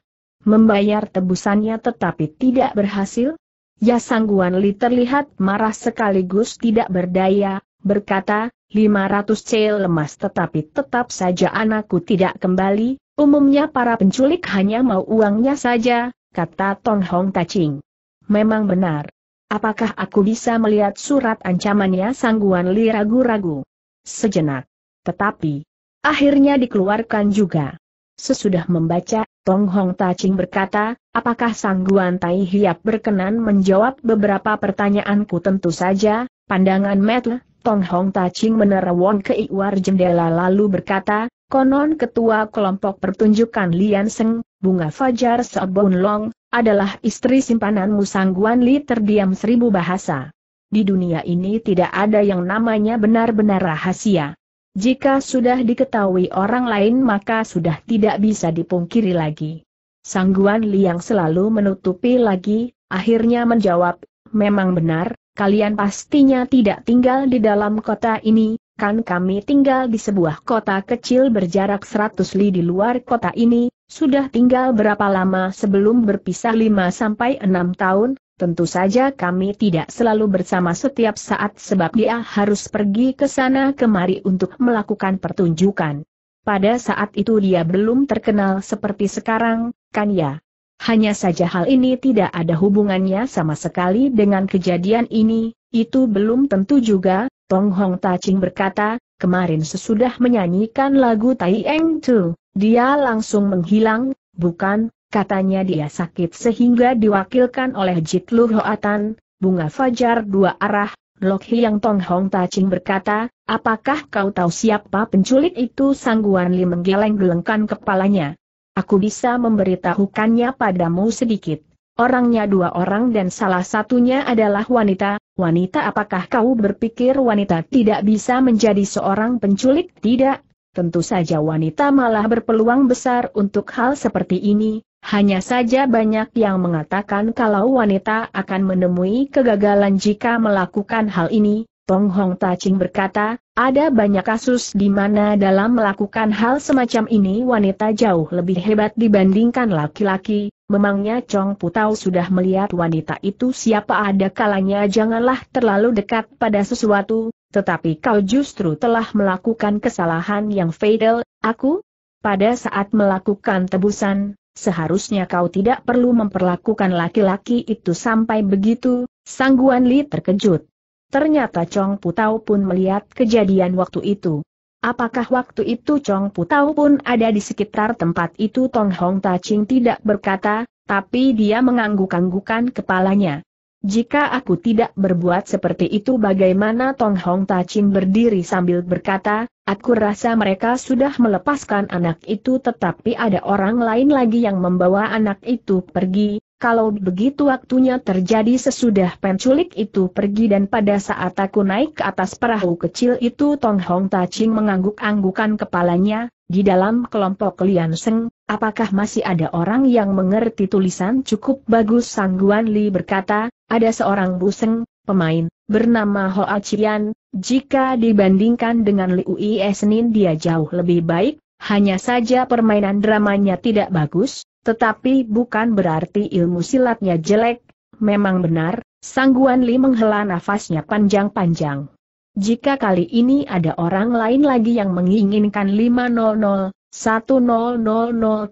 membayar tebusannya tetapi tidak berhasil? Ya sangguan Li terlihat marah sekaligus tidak berdaya, berkata, 500 cel lemas tetapi tetap saja anakku tidak kembali, umumnya para penculik hanya mau uangnya saja, kata Tong Hong Tacing. Memang benar. Apakah aku bisa melihat surat ancamannya sangguan Li ragu-ragu? Sejenak. Tetapi, akhirnya dikeluarkan juga. Sesudah membaca, Tong Hong Tacing berkata, apakah sangguan Tai Hiap berkenan menjawab beberapa pertanyaanku tentu saja, pandangan Metle, Tong Hong Tacing menerawang ke iwar jendela lalu berkata, Konon ketua kelompok pertunjukan Lian Seng, Bunga Fajar Sobun Long, adalah istri simpanan Musangguan Li terdiam seribu bahasa. Di dunia ini tidak ada yang namanya benar-benar rahasia. Jika sudah diketahui orang lain maka sudah tidak bisa dipungkiri lagi. Sangguan Li yang selalu menutupi lagi, akhirnya menjawab, memang benar, kalian pastinya tidak tinggal di dalam kota ini, kan kami tinggal di sebuah kota kecil berjarak 100 li di luar kota ini, sudah tinggal berapa lama sebelum berpisah 5 sampai 6 tahun, tentu saja kami tidak selalu bersama setiap saat sebab dia harus pergi ke sana kemari untuk melakukan pertunjukan. Pada saat itu dia belum terkenal seperti sekarang, kan ya? Hanya saja hal ini tidak ada hubungannya sama sekali dengan kejadian ini, itu belum tentu juga, Tong Hong Taching berkata, kemarin sesudah menyanyikan lagu Tai Eng Tu, dia langsung menghilang, bukan, katanya dia sakit sehingga diwakilkan oleh Jit Lu Hoatan, bunga fajar dua arah, Lok Hiang Tong Hong Taching berkata, apakah kau tahu siapa penculik itu Sangguan Li menggeleng-gelengkan kepalanya. Aku bisa memberitahukannya padamu sedikit. Orangnya dua orang dan salah satunya adalah wanita. Wanita apakah kau berpikir wanita tidak bisa menjadi seorang penculik? Tidak. Tentu saja wanita malah berpeluang besar untuk hal seperti ini, hanya saja banyak yang mengatakan kalau wanita akan menemui kegagalan jika melakukan hal ini, Tong Hong Taching berkata, ada banyak kasus di mana dalam melakukan hal semacam ini wanita jauh lebih hebat dibandingkan laki-laki, memangnya Chong Putau sudah melihat wanita itu siapa ada kalanya janganlah terlalu dekat pada sesuatu, tetapi kau justru telah melakukan kesalahan yang fatal, aku? Pada saat melakukan tebusan, seharusnya kau tidak perlu memperlakukan laki-laki itu sampai begitu, Sangguan Li terkejut. Ternyata Chong Putau pun melihat kejadian waktu itu. Apakah waktu itu Chong Putau pun ada di sekitar tempat itu Tong Hong Taching tidak berkata, tapi dia mengangguk-anggukan kepalanya. Jika aku tidak berbuat seperti itu bagaimana Tong Hong Taching berdiri sambil berkata, aku rasa mereka sudah melepaskan anak itu tetapi ada orang lain lagi yang membawa anak itu pergi, kalau begitu waktunya terjadi sesudah penculik itu pergi dan pada saat aku naik ke atas perahu kecil itu Tong Hong Ta Ching mengangguk-anggukan kepalanya, di dalam kelompok Lian Seng, apakah masih ada orang yang mengerti tulisan cukup bagus Sangguan Li berkata, ada seorang buseng, pemain, bernama Ho Chian, jika dibandingkan dengan Liu Yi Esnin dia jauh lebih baik, hanya saja permainan dramanya tidak bagus, tetapi bukan berarti ilmu silatnya jelek, memang benar, Sangguan Li menghela nafasnya panjang-panjang. Jika kali ini ada orang lain lagi yang menginginkan 500, 1000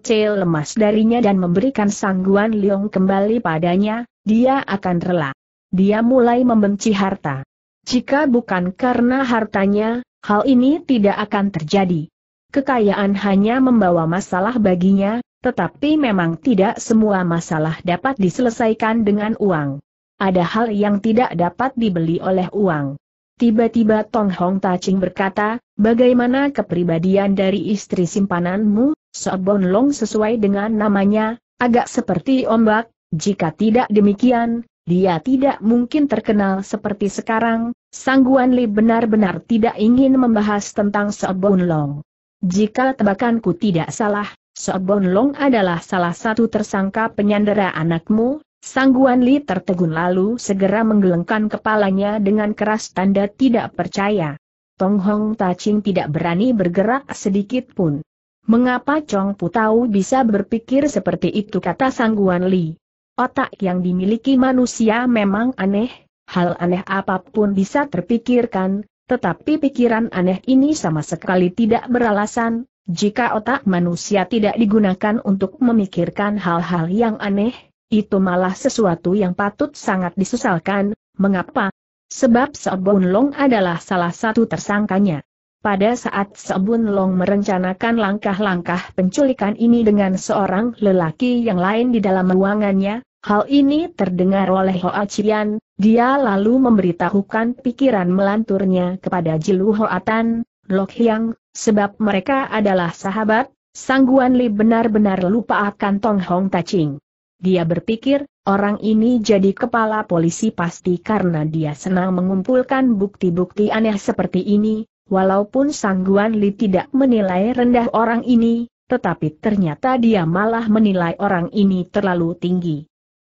C lemas darinya dan memberikan sangguan Liong kembali padanya, dia akan rela. Dia mulai membenci harta. Jika bukan karena hartanya, hal ini tidak akan terjadi. Kekayaan hanya membawa masalah baginya, tetapi memang tidak semua masalah dapat diselesaikan dengan uang. Ada hal yang tidak dapat dibeli oleh uang. Tiba-tiba Tong Hong Taching berkata, bagaimana kepribadian dari istri simpananmu, Sobon Long sesuai dengan namanya, agak seperti ombak, jika tidak demikian, dia tidak mungkin terkenal seperti sekarang, sang guan Li benar-benar tidak ingin membahas tentang Sobon Long. Jika tebakanku tidak salah, Sobon Long adalah salah satu tersangka penyandera anakmu, Sangguanli Li tertegun lalu segera menggelengkan kepalanya dengan keras tanda tidak percaya. Tong Hong tidak berani bergerak sedikit pun. Mengapa Chong Putau bisa berpikir seperti itu kata Sangguanli. Li? Otak yang dimiliki manusia memang aneh, hal aneh apapun bisa terpikirkan, tetapi pikiran aneh ini sama sekali tidak beralasan, jika otak manusia tidak digunakan untuk memikirkan hal-hal yang aneh, itu malah sesuatu yang patut sangat disesalkan, mengapa? Sebab Sebun Long adalah salah satu tersangkanya. Pada saat Sebun Long merencanakan langkah-langkah penculikan ini dengan seorang lelaki yang lain di dalam ruangannya, hal ini terdengar oleh Hoa Chian, dia lalu memberitahukan pikiran melanturnya kepada Jilu Hoatan, Lok Hyang, sebab mereka adalah sahabat, Sangguan Li benar-benar lupa akan Tong Hong Taching. Dia berpikir, orang ini jadi kepala polisi pasti karena dia senang mengumpulkan bukti-bukti aneh seperti ini, walaupun Sangguan Li tidak menilai rendah orang ini, tetapi ternyata dia malah menilai orang ini terlalu tinggi.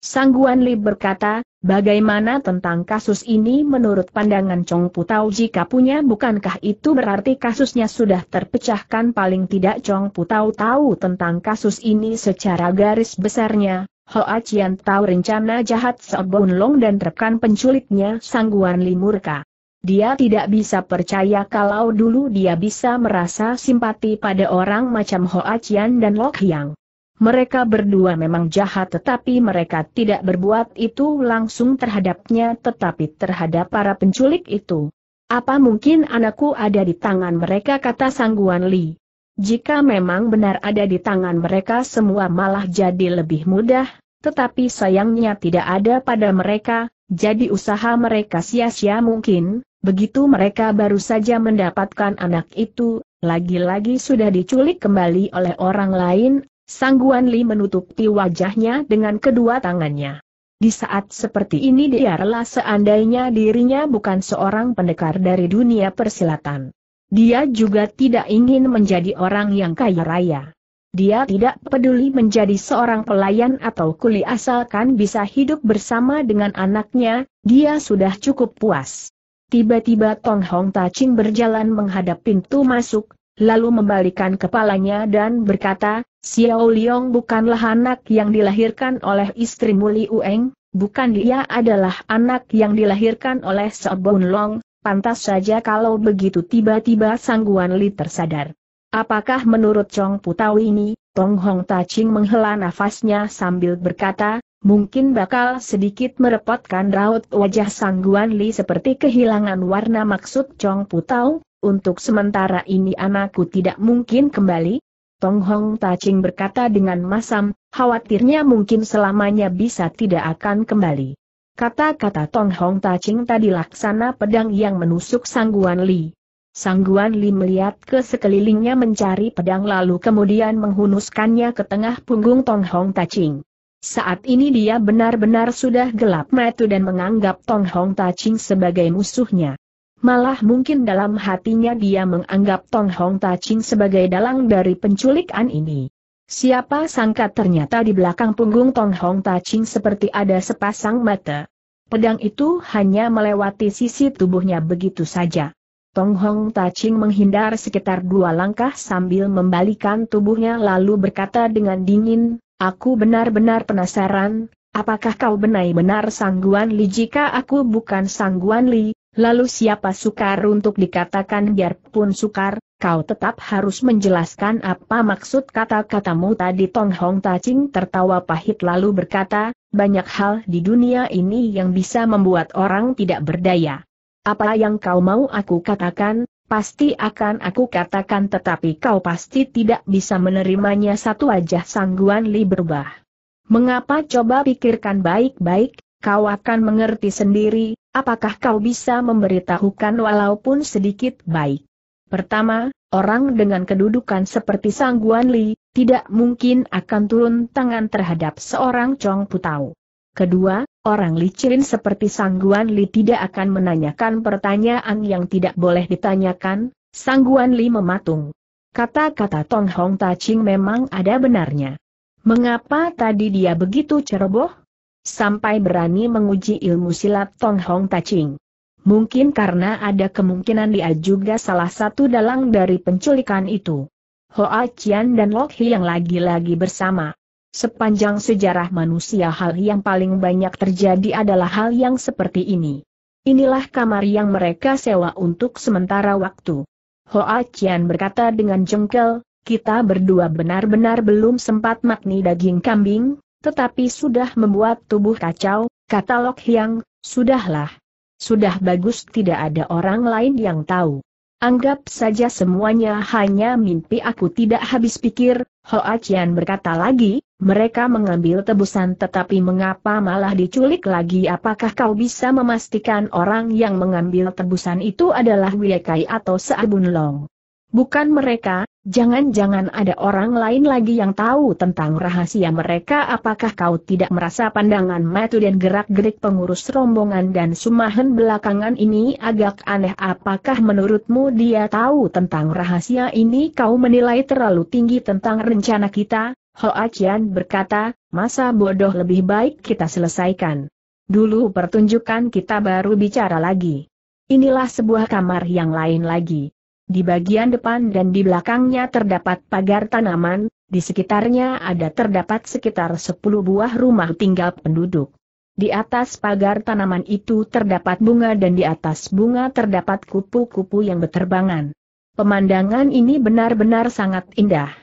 Sangguan Li berkata, Bagaimana tentang kasus ini menurut pandangan Chong Putau jika punya bukankah itu berarti kasusnya sudah terpecahkan paling tidak Chong Putau tahu tentang kasus ini secara garis besarnya, Hoa Chian tahu rencana jahat Sobun Long dan rekan penculiknya Sangguan Limurka. Dia tidak bisa percaya kalau dulu dia bisa merasa simpati pada orang macam Hoa Chian dan Lok Yang. Mereka berdua memang jahat tetapi mereka tidak berbuat itu langsung terhadapnya tetapi terhadap para penculik itu. Apa mungkin anakku ada di tangan mereka kata sangguan Li. Jika memang benar ada di tangan mereka semua malah jadi lebih mudah, tetapi sayangnya tidak ada pada mereka, jadi usaha mereka sia-sia mungkin, begitu mereka baru saja mendapatkan anak itu, lagi-lagi sudah diculik kembali oleh orang lain, Sangguan Li menutupi wajahnya dengan kedua tangannya. Di saat seperti ini dia rela seandainya dirinya bukan seorang pendekar dari dunia persilatan. Dia juga tidak ingin menjadi orang yang kaya raya. Dia tidak peduli menjadi seorang pelayan atau kuli asalkan bisa hidup bersama dengan anaknya, dia sudah cukup puas. Tiba-tiba Tong Hong Ching berjalan menghadap pintu masuk, lalu membalikan kepalanya dan berkata, Xiao Liang bukanlah anak yang dilahirkan oleh istri Muli Ueng, bukan dia adalah anak yang dilahirkan oleh Sobun Long, pantas saja kalau begitu tiba-tiba sangguan Li tersadar. Apakah menurut Chong Putau ini, Tong Hong Ching menghela nafasnya sambil berkata, mungkin bakal sedikit merepotkan raut wajah sangguan Li seperti kehilangan warna maksud Chong Putau, untuk sementara ini anakku tidak mungkin kembali, Tong Hong Taching berkata dengan masam, khawatirnya mungkin selamanya bisa tidak akan kembali. Kata-kata Tong Hong Taching tadi laksana pedang yang menusuk sangguan Li. Sangguan Li melihat ke sekelilingnya mencari pedang lalu kemudian menghunuskannya ke tengah punggung Tong Hong Taching. Saat ini dia benar-benar sudah gelap mata dan menganggap Tong Hong Taching sebagai musuhnya. Malah mungkin dalam hatinya dia menganggap Tong Hong Ta Ching sebagai dalang dari penculikan ini. Siapa sangka ternyata di belakang punggung Tong Hong Ta Ching seperti ada sepasang mata. Pedang itu hanya melewati sisi tubuhnya begitu saja. Tong Hong Ta Ching menghindar sekitar dua langkah sambil membalikan tubuhnya lalu berkata dengan dingin, Aku benar-benar penasaran, apakah kau benar-benar sangguan Li jika aku bukan sangguan Li, Lalu siapa sukar untuk dikatakan biarpun sukar, kau tetap harus menjelaskan apa maksud kata-katamu tadi Tong Hong Ching tertawa pahit lalu berkata, banyak hal di dunia ini yang bisa membuat orang tidak berdaya. Apa yang kau mau aku katakan, pasti akan aku katakan tetapi kau pasti tidak bisa menerimanya satu wajah sangguan Li berubah. Mengapa coba pikirkan baik-baik, kau akan mengerti sendiri, Apakah kau bisa memberitahukan walaupun sedikit baik? Pertama, orang dengan kedudukan seperti Sang Guan Li, tidak mungkin akan turun tangan terhadap seorang Chong Putau. Kedua, orang licin seperti Sang Guan Li tidak akan menanyakan pertanyaan yang tidak boleh ditanyakan, Sang Guan Li mematung. Kata-kata Tong Hong Ching memang ada benarnya. Mengapa tadi dia begitu ceroboh? sampai berani menguji ilmu silat Tong Hong Taching. Mungkin karena ada kemungkinan dia juga salah satu dalang dari penculikan itu. Hoa Qian dan Lok Hi yang lagi-lagi bersama. Sepanjang sejarah manusia hal yang paling banyak terjadi adalah hal yang seperti ini. Inilah kamar yang mereka sewa untuk sementara waktu. Hoa Qian berkata dengan jengkel, kita berdua benar-benar belum sempat makni daging kambing, tetapi sudah membuat tubuh kacau, kata Lok Hyang, sudahlah. Sudah bagus tidak ada orang lain yang tahu. Anggap saja semuanya hanya mimpi aku tidak habis pikir, Hoa Qian berkata lagi, mereka mengambil tebusan tetapi mengapa malah diculik lagi apakah kau bisa memastikan orang yang mengambil tebusan itu adalah Wiekai atau Seabun Long? Bukan mereka, jangan-jangan ada orang lain lagi yang tahu tentang rahasia mereka apakah kau tidak merasa pandangan matu dan gerak-gerik pengurus rombongan dan sumahan belakangan ini agak aneh apakah menurutmu dia tahu tentang rahasia ini kau menilai terlalu tinggi tentang rencana kita? Hoa Qian berkata, masa bodoh lebih baik kita selesaikan. Dulu pertunjukan kita baru bicara lagi. Inilah sebuah kamar yang lain lagi. Di bagian depan dan di belakangnya terdapat pagar tanaman, di sekitarnya ada terdapat sekitar 10 buah rumah tinggal penduduk. Di atas pagar tanaman itu terdapat bunga dan di atas bunga terdapat kupu-kupu yang berterbangan. Pemandangan ini benar-benar sangat indah.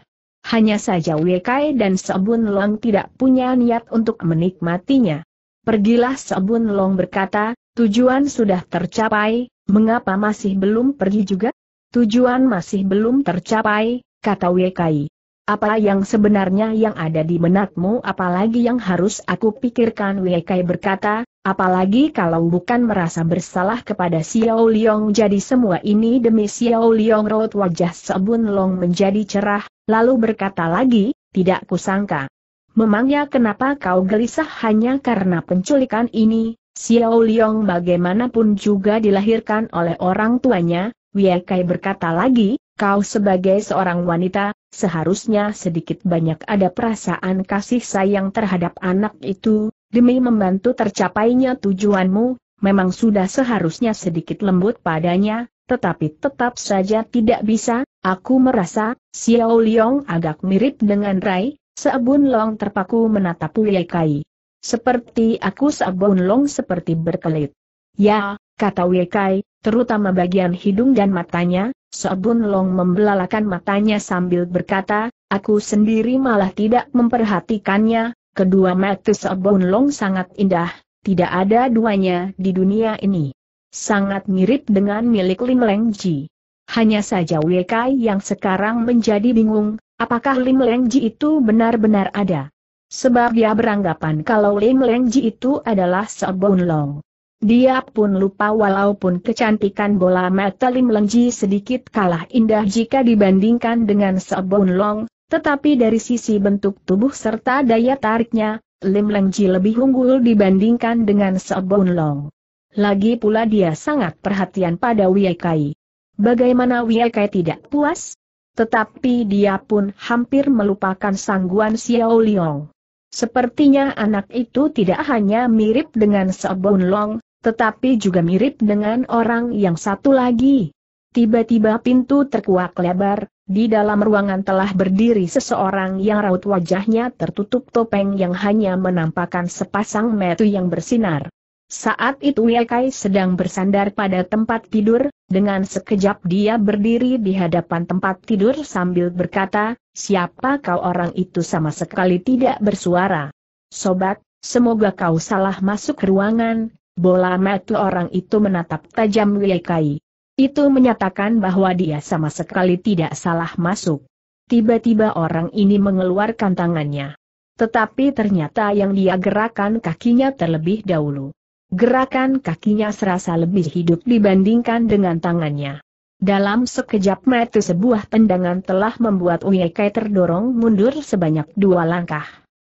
Hanya saja Wekai dan Sebun Long tidak punya niat untuk menikmatinya. Pergilah Sebun Long berkata, tujuan sudah tercapai, mengapa masih belum pergi juga? Tujuan masih belum tercapai, kata Wekai. Apa yang sebenarnya yang ada di benakmu apalagi yang harus aku pikirkan Wekai berkata, apalagi kalau bukan merasa bersalah kepada Xiao Liong jadi semua ini demi Xiao Liong Road wajah Sebun Long menjadi cerah, lalu berkata lagi, tidak kusangka. Memangnya kenapa kau gelisah hanya karena penculikan ini, Xiao Liong bagaimanapun juga dilahirkan oleh orang tuanya, Wiekai berkata lagi, kau sebagai seorang wanita, seharusnya sedikit banyak ada perasaan kasih sayang terhadap anak itu, demi membantu tercapainya tujuanmu, memang sudah seharusnya sedikit lembut padanya, tetapi tetap saja tidak bisa, aku merasa, Xiao Liang agak mirip dengan Rai, Seabun Long terpaku menatap Wiekai. Seperti aku Seabun Long seperti berkelit. Ya, kata Wiekai, terutama bagian hidung dan matanya, Sobun Long membelalakan matanya sambil berkata, aku sendiri malah tidak memperhatikannya, kedua mata Sobun Long sangat indah, tidak ada duanya di dunia ini. Sangat mirip dengan milik Lim Leng Ji. Hanya saja WK yang sekarang menjadi bingung, apakah Lim Leng Ji itu benar-benar ada. Sebab dia beranggapan kalau Lim Leng Ji itu adalah Sobun Long. Dia pun lupa walaupun kecantikan bola mata Lim Lengji sedikit kalah indah jika dibandingkan dengan Sebon Long, tetapi dari sisi bentuk tubuh serta daya tariknya, Lim Lengji lebih unggul dibandingkan dengan Sebon Long. Lagi pula dia sangat perhatian pada Wiekai. Bagaimana Wiekai tidak puas? Tetapi dia pun hampir melupakan sangguan Xiao Liang. Sepertinya anak itu tidak hanya mirip dengan Sebon Long, tetapi juga mirip dengan orang yang satu lagi. Tiba-tiba pintu terkuak lebar, di dalam ruangan telah berdiri seseorang yang raut wajahnya tertutup topeng yang hanya menampakkan sepasang metu yang bersinar. Saat itu Yekai sedang bersandar pada tempat tidur, dengan sekejap dia berdiri di hadapan tempat tidur sambil berkata, siapa kau orang itu sama sekali tidak bersuara. Sobat, semoga kau salah masuk ruangan, Bola mata orang itu menatap tajam Kai. Itu menyatakan bahwa dia sama sekali tidak salah masuk. Tiba-tiba orang ini mengeluarkan tangannya. Tetapi ternyata yang dia gerakan kakinya terlebih dahulu. Gerakan kakinya serasa lebih hidup dibandingkan dengan tangannya. Dalam sekejap mata sebuah tendangan telah membuat Kai terdorong mundur sebanyak dua langkah.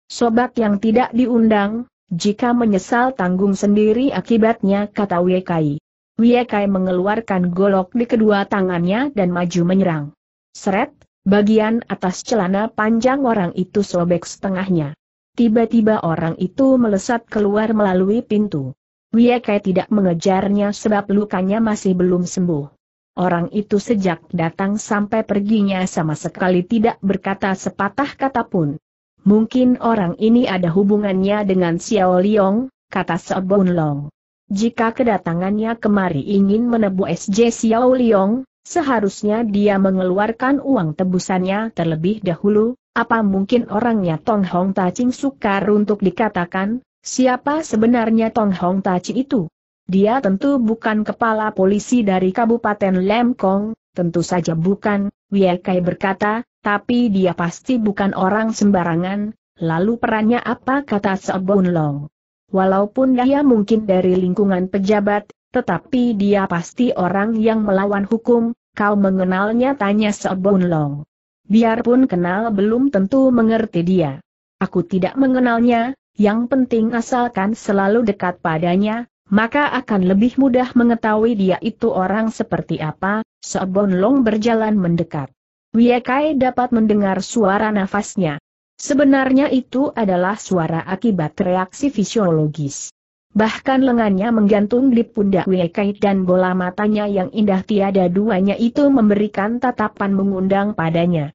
Sobat yang tidak diundang, jika menyesal tanggung sendiri akibatnya kata Wiekai. Wiekai mengeluarkan golok di kedua tangannya dan maju menyerang. Seret, bagian atas celana panjang orang itu sobek setengahnya. Tiba-tiba orang itu melesat keluar melalui pintu. Wiekai tidak mengejarnya sebab lukanya masih belum sembuh. Orang itu sejak datang sampai perginya sama sekali tidak berkata sepatah kata pun. Mungkin orang ini ada hubungannya dengan Xiao Liong, kata Sebun Long. Jika kedatangannya kemari ingin menebu SJ Xiao Liong, seharusnya dia mengeluarkan uang tebusannya terlebih dahulu, apa mungkin orangnya Tong Hong Tacing sukar untuk dikatakan, siapa sebenarnya Tong Hong Tacing itu? Dia tentu bukan kepala polisi dari Kabupaten Lemkong, tentu saja bukan, Kai berkata, tapi dia pasti bukan orang sembarangan, lalu perannya apa kata Sebon Long. Walaupun dia mungkin dari lingkungan pejabat, tetapi dia pasti orang yang melawan hukum, kau mengenalnya tanya Sebon Long. Biarpun kenal belum tentu mengerti dia. Aku tidak mengenalnya, yang penting asalkan selalu dekat padanya, maka akan lebih mudah mengetahui dia itu orang seperti apa, Sebon Long berjalan mendekat. Wiekai dapat mendengar suara nafasnya. Sebenarnya itu adalah suara akibat reaksi fisiologis. Bahkan lengannya menggantung di pundak Wiekai dan bola matanya yang indah tiada duanya itu memberikan tatapan mengundang padanya.